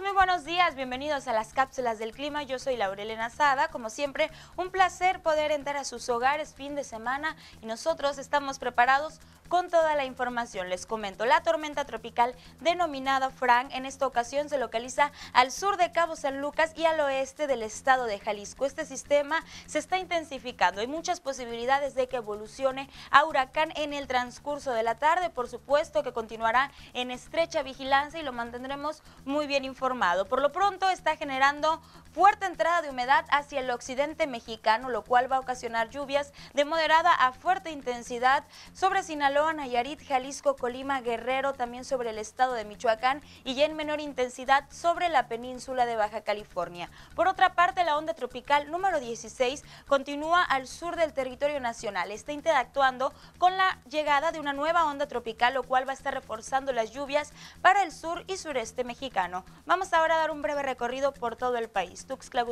muy buenos días, bienvenidos a las cápsulas del clima. Yo soy Laurelena Sada. Como siempre, un placer poder entrar a sus hogares fin de semana y nosotros estamos preparados con toda la información. Les comento, la tormenta tropical denominada Frank en esta ocasión se localiza al sur de Cabo San Lucas y al oeste del estado de Jalisco. Este sistema se está intensificando. Hay muchas posibilidades de que evolucione a huracán en el transcurso de la tarde. Por supuesto que continuará en estrecha vigilancia y lo mantendremos muy bien informado. Por lo pronto está generando fuerte entrada de humedad hacia el occidente mexicano, lo cual va a ocasionar lluvias de moderada a fuerte intensidad sobre Sinaloa, Nayarit, Jalisco, Colima, Guerrero, también sobre el estado de Michoacán y ya en menor intensidad sobre la península de Baja California. Por otra parte, la onda tropical número 16 continúa al sur del territorio nacional. Está interactuando con la llegada de una nueva onda tropical, lo cual va a estar reforzando las lluvias para el sur y sureste mexicano. Vamos ahora a dar un breve recorrido por todo el país. Tux Tuxtla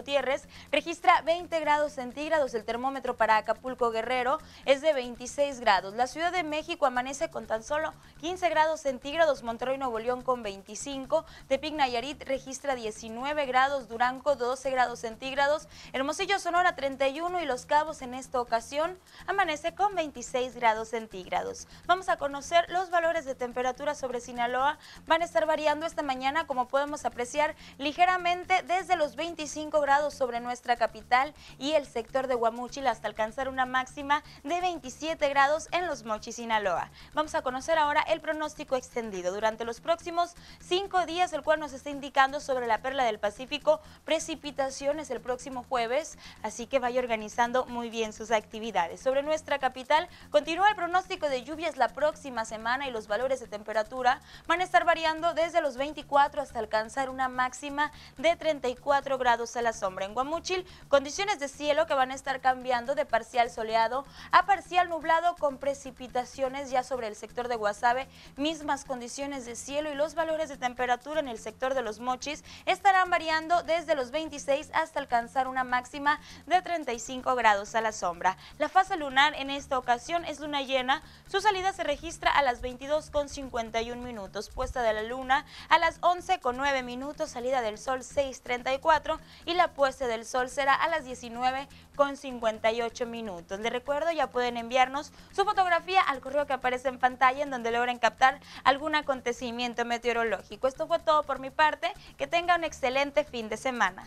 registra 20 grados centígrados. El termómetro para Acapulco Guerrero es de 26 grados. La Ciudad de México amanece con tan solo 15 grados centígrados. Monterrey, Nuevo León con 25. Tepic Nayarit registra 19 grados. Duranco 12 grados centígrados. Hermosillo Sonora 31 y Los Cabos en esta ocasión amanece con 26 grados centígrados. Vamos a conocer los valores de temperatura sobre Sinaloa. Van a estar variando esta mañana como podemos apreciar ligeramente desde los 20 grados sobre nuestra capital y el sector de Guamúchil hasta alcanzar una máxima de 27 grados en Los Mochis, Sinaloa. Vamos a conocer ahora el pronóstico extendido durante los próximos cinco días, el cual nos está indicando sobre la perla del Pacífico precipitaciones el próximo jueves, así que vaya organizando muy bien sus actividades. Sobre nuestra capital continúa el pronóstico de lluvias la próxima semana y los valores de temperatura van a estar variando desde los 24 hasta alcanzar una máxima de 34 grados a la sombra. En Guamúchil, condiciones de cielo que van a estar cambiando de parcial soleado a parcial nublado con precipitaciones ya sobre el sector de Guasave, mismas condiciones de cielo y los valores de temperatura en el sector de los mochis estarán variando desde los 26 hasta alcanzar una máxima de 35 grados a la sombra. La fase lunar en esta ocasión es luna llena, su salida se registra a las 22.51 minutos, puesta de la luna a las 11.9 minutos, salida del sol 6.34 y la puesta del sol será a las 19.58 con minutos. Les recuerdo, ya pueden enviarnos su fotografía al correo que aparece en pantalla en donde logren captar algún acontecimiento meteorológico. Esto fue todo por mi parte. Que tenga un excelente fin de semana.